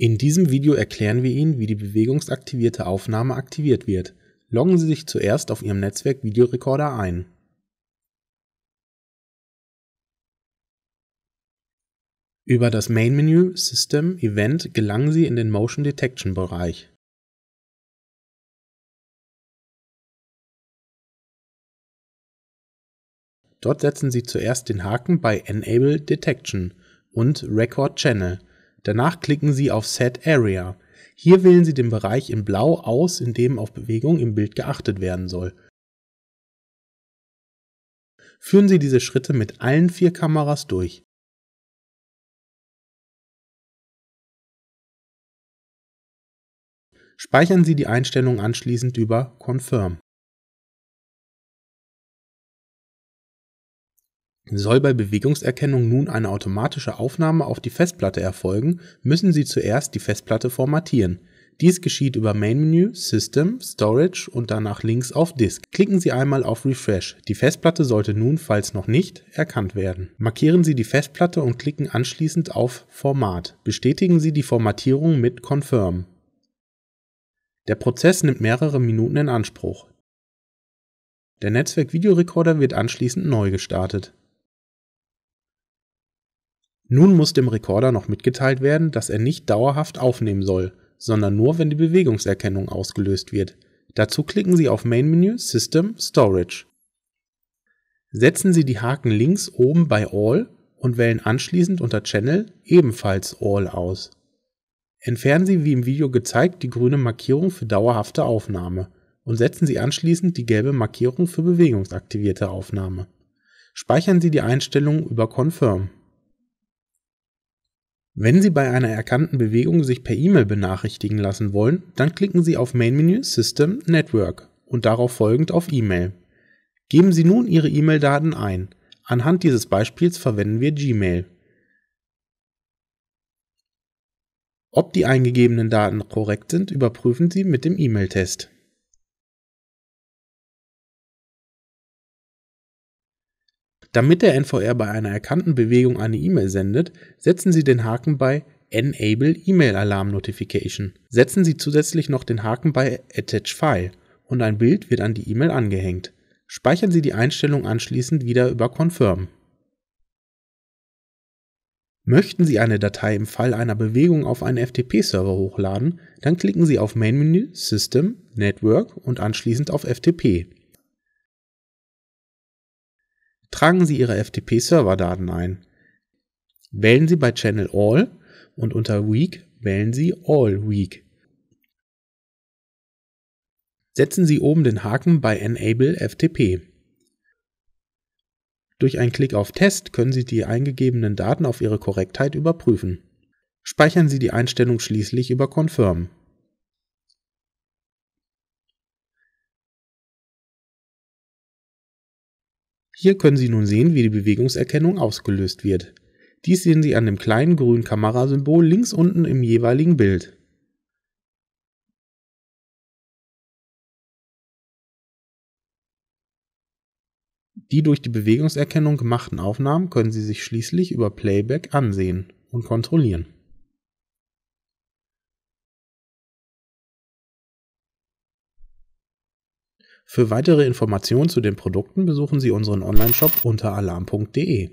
In diesem Video erklären wir Ihnen, wie die bewegungsaktivierte Aufnahme aktiviert wird. Loggen Sie sich zuerst auf Ihrem Netzwerk Videorekorder ein. Über das Main-Menü System Event gelangen Sie in den Motion Detection Bereich. Dort setzen sie zuerst den Haken bei Enable Detection und Record Channel. Danach klicken sie auf Set Area. Hier wählen sie den Bereich in blau aus, in dem auf Bewegung im Bild geachtet werden soll. Führen Sie diese Schritte mit allen vier Kameras durch. Speichern Sie die Einstellung anschließend über Confirm. Soll bei Bewegungserkennung nun eine automatische Aufnahme auf die Festplatte erfolgen, müssen Sie zuerst die Festplatte formatieren. Dies geschieht über main Menu, System, Storage und danach links auf Disk. Klicken Sie einmal auf Refresh. Die Festplatte sollte nun, falls noch nicht, erkannt werden. Markieren Sie die Festplatte und klicken anschließend auf Format. Bestätigen Sie die Formatierung mit Confirm. Der Prozess nimmt mehrere Minuten in Anspruch. Der Netzwerk-Videorekorder wird anschließend neu gestartet. Nun muss dem Rekorder noch mitgeteilt werden, dass er nicht dauerhaft aufnehmen soll, sondern nur, wenn die Bewegungserkennung ausgelöst wird. Dazu klicken Sie auf Main Menü System Storage. Setzen Sie die Haken links oben bei All und wählen anschließend unter Channel ebenfalls All aus. Entfernen Sie wie im Video gezeigt die grüne Markierung für dauerhafte Aufnahme und setzen Sie anschließend die gelbe Markierung für bewegungsaktivierte Aufnahme. Speichern Sie die Einstellungen über Confirm. Wenn Sie bei einer erkannten Bewegung sich per E-Mail benachrichtigen lassen wollen, dann klicken Sie auf Main Menü System Network und darauf folgend auf E-Mail. Geben Sie nun Ihre E-Mail-Daten ein. Anhand dieses Beispiels verwenden wir Gmail. Ob die eingegebenen Daten korrekt sind, überprüfen Sie mit dem E-Mail-Test. Damit der NVR bei einer erkannten Bewegung eine E-Mail sendet, setzen Sie den Haken bei Enable E-Mail Alarm Notification. Setzen Sie zusätzlich noch den Haken bei Attach File und ein Bild wird an die E-Mail angehängt. Speichern Sie die Einstellung anschließend wieder über Confirm. Möchten Sie eine Datei im Fall einer Bewegung auf einen FTP-Server hochladen, dann klicken Sie auf Main-Menü, System, Network und anschließend auf FTP tragen Sie Ihre FTP-Serverdaten ein. Wählen Sie bei Channel All und unter Week wählen Sie All Week. Setzen Sie oben den Haken bei Enable FTP. Durch einen Klick auf Test können Sie die eingegebenen Daten auf ihre Korrektheit überprüfen. Speichern Sie die Einstellung schließlich über Confirm. Hier können Sie nun sehen, wie die Bewegungserkennung ausgelöst wird. Dies sehen Sie an dem kleinen grünen Kamerasymbol links unten im jeweiligen Bild. Die durch die Bewegungserkennung gemachten Aufnahmen können Sie sich schließlich über Playback ansehen und kontrollieren. Für weitere Informationen zu den Produkten besuchen Sie unseren Onlineshop unter alarm.de.